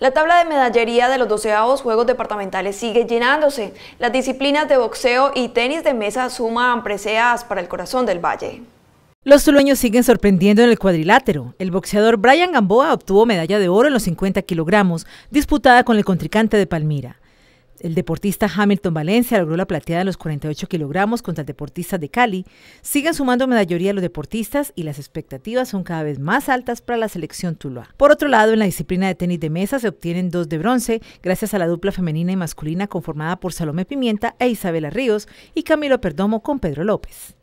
La tabla de medallería de los doceavos Juegos Departamentales sigue llenándose. Las disciplinas de boxeo y tenis de mesa suman preseas para el corazón del valle. Los tulueños siguen sorprendiendo en el cuadrilátero. El boxeador Brian Gamboa obtuvo medalla de oro en los 50 kilogramos, disputada con el contrincante de Palmira. El deportista Hamilton Valencia logró la plateada de los 48 kilogramos contra el deportista de Cali. Siguen sumando medallería los deportistas y las expectativas son cada vez más altas para la selección Tuluá. Por otro lado, en la disciplina de tenis de mesa se obtienen dos de bronce gracias a la dupla femenina y masculina conformada por Salomé Pimienta e Isabela Ríos y Camilo Perdomo con Pedro López.